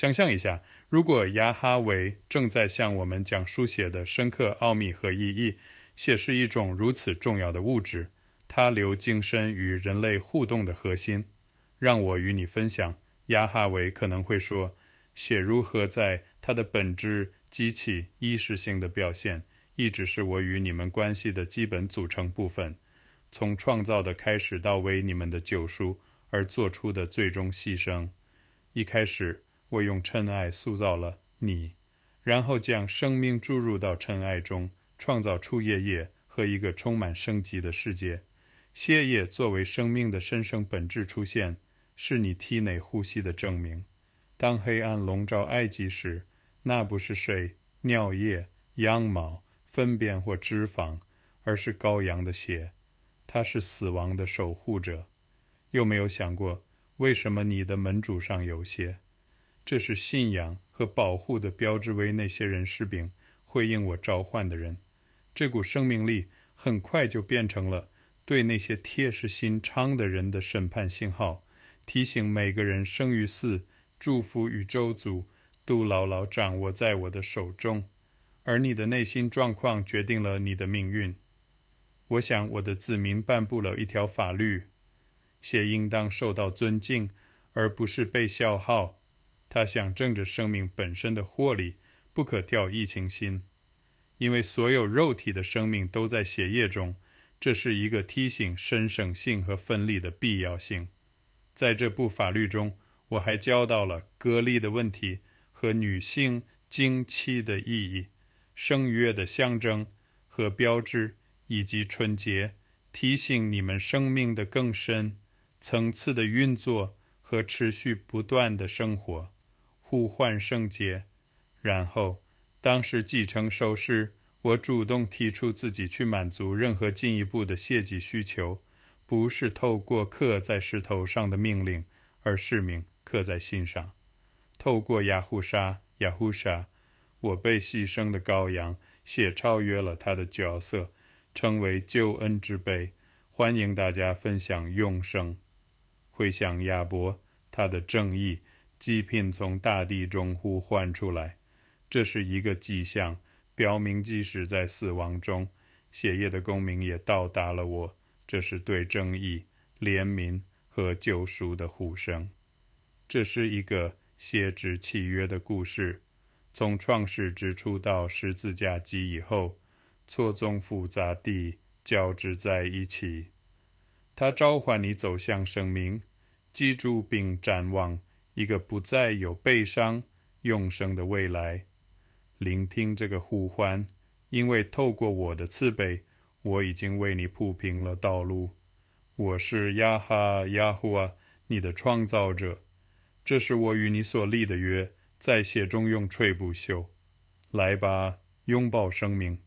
想象一下，如果亚哈维正在向我们讲书写的深刻奥秘和意义，写是一种如此重要的物质，它留精深与人类互动的核心。让我与你分享，亚哈维可能会说，写如何在它的本质激起意识性的表现，一直是我与你们关系的基本组成部分，从创造的开始到为你们的救赎而做出的最终牺牲。一开始。我用尘埃塑造了你，然后将生命注入到尘埃中，创造出夜夜和一个充满生机的世界。血液作为生命的神圣本质出现，是你体内呼吸的证明。当黑暗笼罩埃及时，那不是水、尿液、羊毛、粪便或脂肪，而是羔羊的血。它是死亡的守护者。又没有想过为什么你的门主上有血？这是信仰和保护的标志，为那些人、士兵回应我召唤的人。这股生命力很快就变成了对那些铁石心肠的人的审判信号，提醒每个人：生于四，祝福与周祖都牢牢掌握在我的手中。而你的内心状况决定了你的命运。我想，我的子民颁布了一条法律：写应当受到尊敬，而不是被消耗。他象征着生命本身的获利，不可掉意情心，因为所有肉体的生命都在血液中，这是一个提醒神圣性和分立的必要性。在这部法律中，我还教到了割离的问题和女性经期的意义、圣约的象征和标志，以及纯洁，提醒你们生命的更深层次的运作和持续不断的生活。互换圣洁，然后当时继成收尸，我主动提出自己去满足任何进一步的献祭需求，不是透过刻在石头上的命令，而是铭刻在心上。透过雅户沙雅户沙，我被牺牲的羔羊，写超越了他的角色，成为救恩之碑。欢迎大家分享用生，回想亚伯他的正义。祭品从大地中呼唤出来，这是一个迹象，表明即使在死亡中，血液的共鸣也到达了我。这是对正义、怜悯和救赎的呼声。这是一个血之契约的故事，从创世之初到十字架及以后，错综复杂地交织在一起。它召唤你走向生命，记住并展望。一个不再有悲伤、永生的未来。聆听这个呼唤，因为透过我的慈悲，我已经为你铺平了道路。我是亚哈、亚呼啊，你的创造者。这是我与你所立的约，在血中永垂不朽。来吧，拥抱生命。